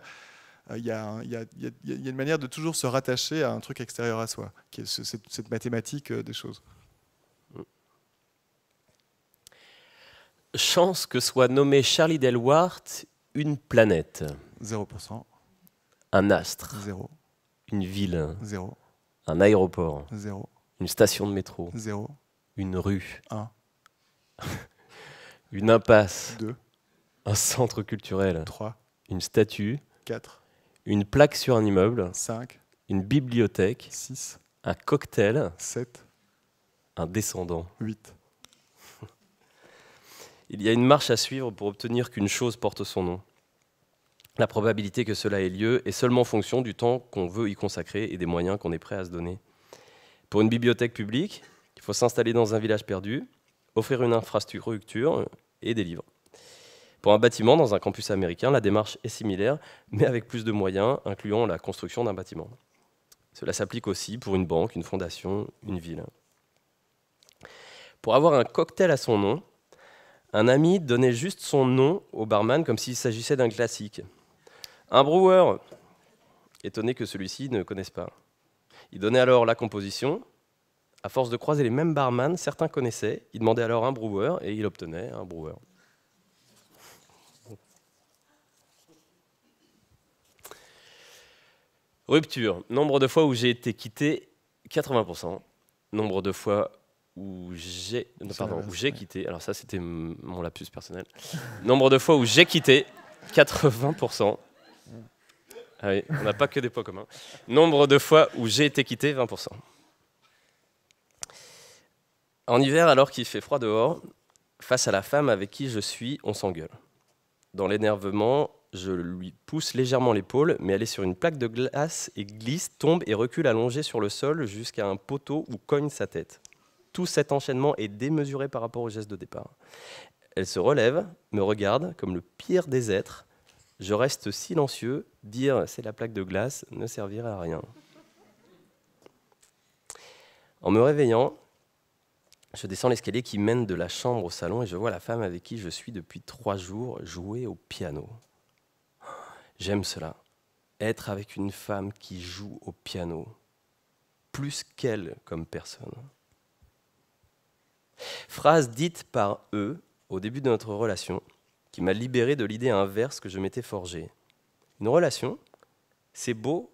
euh, il y, a, il, y a, il y, a une manière de toujours se rattacher à un truc extérieur à soi, qui est ce, cette, cette, mathématique euh, des choses. Chance que soit nommé Charlie Delwart une planète. 0%. Un astre. 0. Une ville. 0. Un aéroport. 0. Une station de métro. 0. Une rue. 1. une impasse. 2. Un centre culturel. 3. Une statue. 4 une plaque sur un immeuble, 5, une bibliothèque, 6, un cocktail, 7, un descendant, 8. Il y a une marche à suivre pour obtenir qu'une chose porte son nom. La probabilité que cela ait lieu est seulement fonction du temps qu'on veut y consacrer et des moyens qu'on est prêt à se donner. Pour une bibliothèque publique, il faut s'installer dans un village perdu, offrir une infrastructure et des livres. Pour un bâtiment dans un campus américain, la démarche est similaire, mais avec plus de moyens, incluant la construction d'un bâtiment. Cela s'applique aussi pour une banque, une fondation, une ville. Pour avoir un cocktail à son nom, un ami donnait juste son nom au barman comme s'il s'agissait d'un classique. Un brewer, étonné que celui-ci ne connaisse pas. Il donnait alors la composition. À force de croiser les mêmes barman, certains connaissaient. Il demandait alors un brewer et il obtenait un brewer. Rupture. Nombre de fois où j'ai été quitté, 80%. Nombre de fois où j'ai pardon, où j'ai quitté, alors ça c'était mon lapsus personnel. Nombre de fois où j'ai quitté, 80%. Ah oui, on n'a pas que des poids communs. Nombre de fois où j'ai été quitté, 20%. En hiver, alors qu'il fait froid dehors, face à la femme avec qui je suis, on s'engueule. Dans l'énervement, je lui pousse légèrement l'épaule, mais elle est sur une plaque de glace et glisse, tombe et recule allongée sur le sol jusqu'à un poteau où cogne sa tête. Tout cet enchaînement est démesuré par rapport au geste de départ. Elle se relève, me regarde comme le pire des êtres. Je reste silencieux, dire c'est la plaque de glace ne servirait à rien. En me réveillant, je descends l'escalier qui mène de la chambre au salon et je vois la femme avec qui je suis depuis trois jours jouer au piano. J'aime cela. Être avec une femme qui joue au piano, plus qu'elle comme personne. Phrase dite par eux au début de notre relation, qui m'a libéré de l'idée inverse que je m'étais forgée. Une relation, c'est beau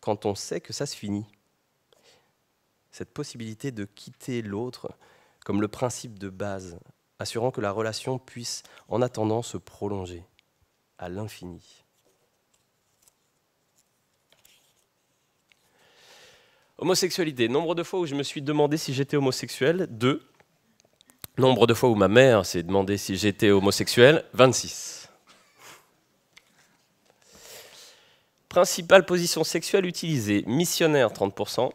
quand on sait que ça se finit. Cette possibilité de quitter l'autre comme le principe de base, assurant que la relation puisse en attendant se prolonger à l'infini. Homosexualité. Nombre de fois où je me suis demandé si j'étais homosexuel, 2. Nombre de fois où ma mère s'est demandé si j'étais homosexuel, 26. Principale position sexuelle utilisée, missionnaire 30%,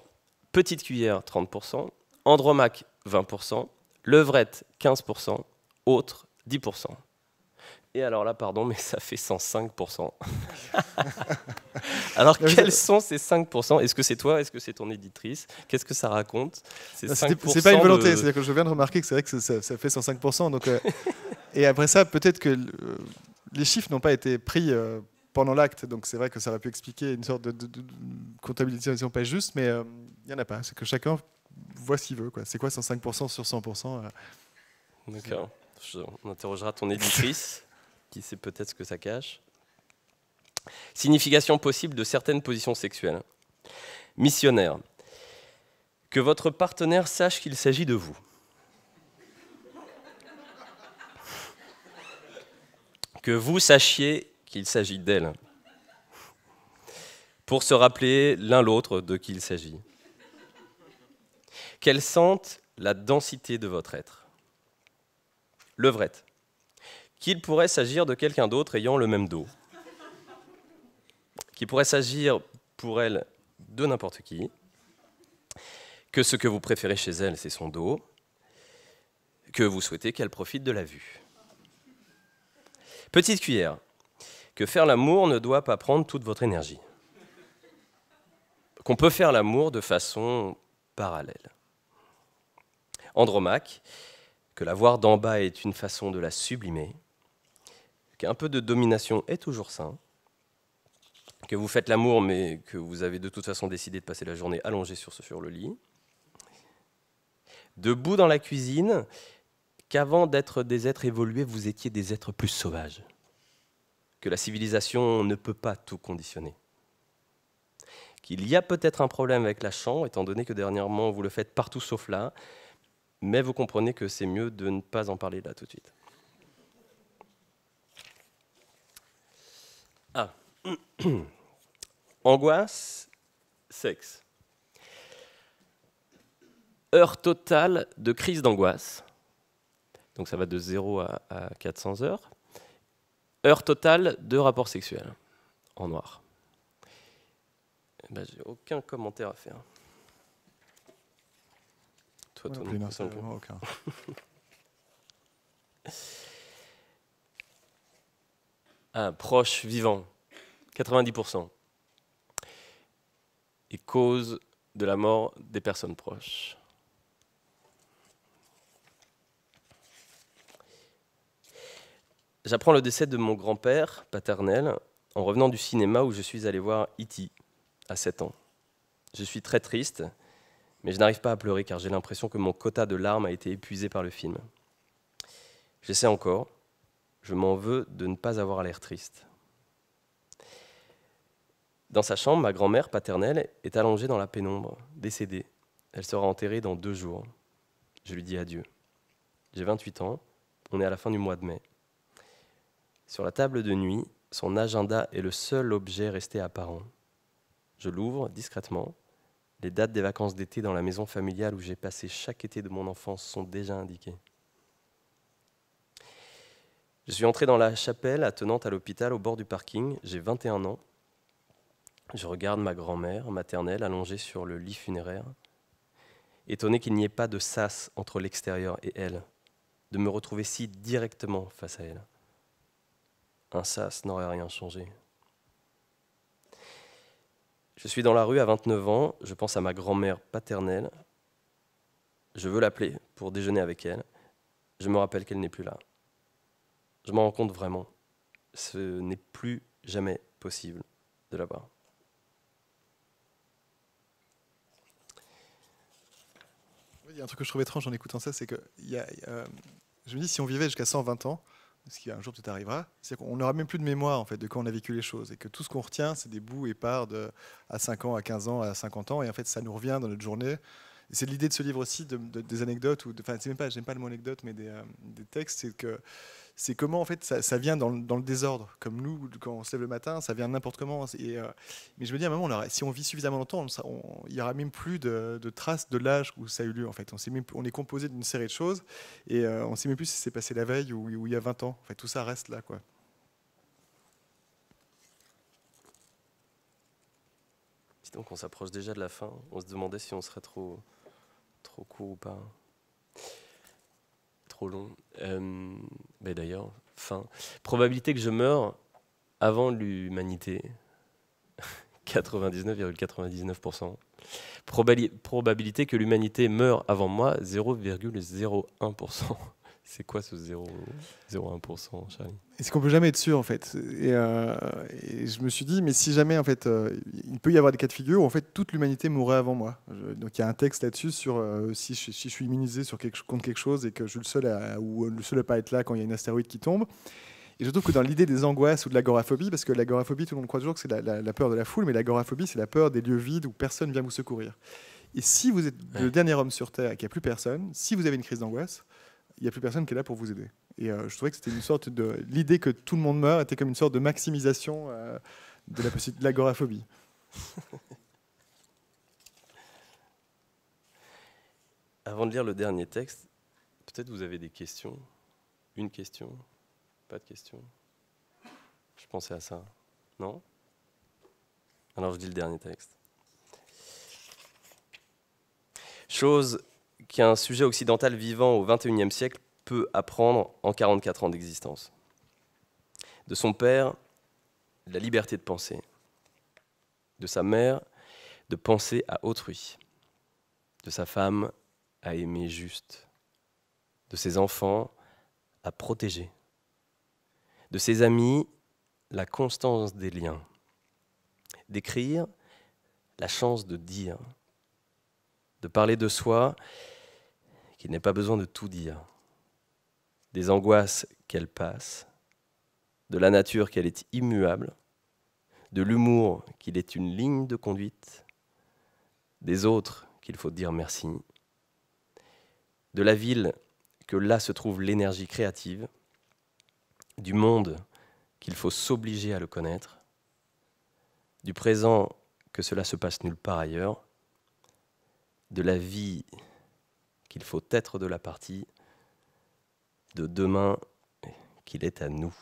petite cuillère 30%, andromaque 20%, levrette 15%, autre 10%. Et alors là, pardon, mais ça fait 105%. alors, quels sont ces 5% Est-ce que c'est toi Est-ce que c'est ton éditrice Qu'est-ce que ça raconte bah, C'est pas une volonté. cest que je viens de remarquer que c'est vrai que ça, fait 105%. Donc, euh, et après ça, peut-être que euh, les chiffres n'ont pas été pris euh, pendant l'acte. Donc, c'est vrai que ça aurait pu expliquer une sorte de, de comptabilisation pas juste, mais il n'y en a pas. C'est que chacun voit ce qu'il veut. C'est quoi 105% sur 100% D'accord. On interrogera ton éditrice qui sait peut-être ce que ça cache. Signification possible de certaines positions sexuelles. Missionnaire. Que votre partenaire sache qu'il s'agit de vous. Que vous sachiez qu'il s'agit d'elle. Pour se rappeler l'un l'autre de qui il s'agit. Qu'elle sente la densité de votre être. Levrette qu'il pourrait s'agir de quelqu'un d'autre ayant le même dos, qu'il pourrait s'agir pour elle de n'importe qui, que ce que vous préférez chez elle, c'est son dos, que vous souhaitez qu'elle profite de la vue. Petite cuillère, que faire l'amour ne doit pas prendre toute votre énergie, qu'on peut faire l'amour de façon parallèle. Andromaque, que la voir d'en bas est une façon de la sublimer, qu'un peu de domination est toujours sain, que vous faites l'amour mais que vous avez de toute façon décidé de passer la journée allongée sur, sur le lit, debout dans la cuisine, qu'avant d'être des êtres évolués, vous étiez des êtres plus sauvages, que la civilisation ne peut pas tout conditionner, qu'il y a peut-être un problème avec la chambre, étant donné que dernièrement vous le faites partout sauf là, mais vous comprenez que c'est mieux de ne pas en parler là tout de suite. Ah. Angoisse, sexe. Heure totale de crise d'angoisse. Donc ça va de 0 à, 400 heures. Heure totale de rapport sexuel en noir. Eh ben, J'ai aucun commentaire à faire. Toi, toi, non, non, non, aucun. un proche vivant, 90%, et cause de la mort des personnes proches. J'apprends le décès de mon grand-père paternel en revenant du cinéma où je suis allé voir Iti e à 7 ans. Je suis très triste, mais je n'arrive pas à pleurer car j'ai l'impression que mon quota de larmes a été épuisé par le film. J'essaie encore, je m'en veux de ne pas avoir l'air triste. Dans sa chambre, ma grand-mère paternelle est allongée dans la pénombre, décédée. Elle sera enterrée dans deux jours. Je lui dis adieu. J'ai 28 ans, on est à la fin du mois de mai. Sur la table de nuit, son agenda est le seul objet resté apparent. Je l'ouvre discrètement. Les dates des vacances d'été dans la maison familiale où j'ai passé chaque été de mon enfance sont déjà indiquées. Je suis entré dans la chapelle attenante à l'hôpital au bord du parking. J'ai 21 ans. Je regarde ma grand-mère maternelle allongée sur le lit funéraire, étonné qu'il n'y ait pas de sas entre l'extérieur et elle, de me retrouver si directement face à elle. Un sas n'aurait rien changé. Je suis dans la rue à 29 ans, je pense à ma grand-mère paternelle. Je veux l'appeler pour déjeuner avec elle. Je me rappelle qu'elle n'est plus là je m'en rends compte vraiment. Ce n'est plus jamais possible de l'avoir. il y a un truc que je trouve étrange en écoutant ça, c'est que euh, je me dis si on vivait jusqu'à 120 ans, ce qui un jour tout arrivera, c'est qu'on n'aura même plus de mémoire en fait de quand on a vécu les choses et que tout ce qu'on retient, c'est des bouts épars de à 5 ans, à 15 ans, à 50 ans, et en fait ça nous revient dans notre journée. C'est l'idée de ce livre aussi, des anecdotes, ou enfin, c'est même pas, j'aime pas le mot anecdote, mais des, euh, des textes, c'est que c'est comment en fait ça, vient dans le, désordre. Comme nous, quand on se lève le matin, ça vient n'importe comment. Et, euh, mais je me dis à un moment, si on vit suffisamment longtemps, il n'y aura même plus de, traces de l'âge où ça a eu lieu. En fait, on, même, on est composé d'une série de choses et euh, on ne sait même plus si c'est passé la veille ou, il y a 20 ans. En fait, tout ça reste là, quoi. Donc on s'approche déjà de la fin. On se demandait si on serait trop, trop court ou pas trop long. Euh, ben d'ailleurs, fin. Probabilité que je meure avant l'humanité, 99,99%. probabilité que l'humanité meure avant moi, 0,01%. C'est quoi ce 0,01%, Charlie Est-ce qu'on peut jamais être sûr, en fait. Euh, et, je me suis dit, mais si jamais, en fait, euh, il peut y avoir des cas de figure où, en fait, toute l'humanité mourrait avant moi. donc, il y a un texte là-dessus sur euh, si, je, suis immunisé sur quelque, contre quelque chose et que je suis le seul à, ou seul pas être là quand il y a une astéroïde qui tombe. Et je trouve que dans l'idée des angoisses ou de l'agoraphobie, parce que l'agoraphobie, tout le monde croit toujours que c'est la, peur de la foule, mais l'agoraphobie, c'est la peur des lieux vides où personne vient vous secourir. Et si vous êtes le dernier homme sur Terre et qu'il n'y a plus personne, si vous avez une crise d'angoisse, il n'y a plus personne qui est là pour vous aider. Et euh, je trouvais que c'était une sorte de. L'idée que tout le monde meurt était comme une sorte de maximisation euh, de la de l'agoraphobie. Avant de lire le dernier texte, peut-être vous avez des questions Une question Pas de question Je pensais à ça. Non Alors je dis le dernier texte. Chose qu'un sujet occidental vivant au XXIe siècle peut apprendre en 44 ans d'existence. De son père, la liberté de penser. De sa mère, de penser à autrui. De sa femme, à aimer juste. De ses enfants, à protéger. De ses amis, la constance des liens. D'écrire, la chance de dire. De parler de soi, qu'il n'est pas besoin de tout dire, des angoisses qu'elle passe, de la nature qu'elle est immuable, de l'humour qu'il est une ligne de conduite, des autres qu'il faut dire merci, de la ville que là se trouve l'énergie créative, du monde qu'il faut s'obliger à le connaître, du présent que cela se passe nulle part ailleurs, de la vie il faut être de la partie, de demain qu'il est à nous.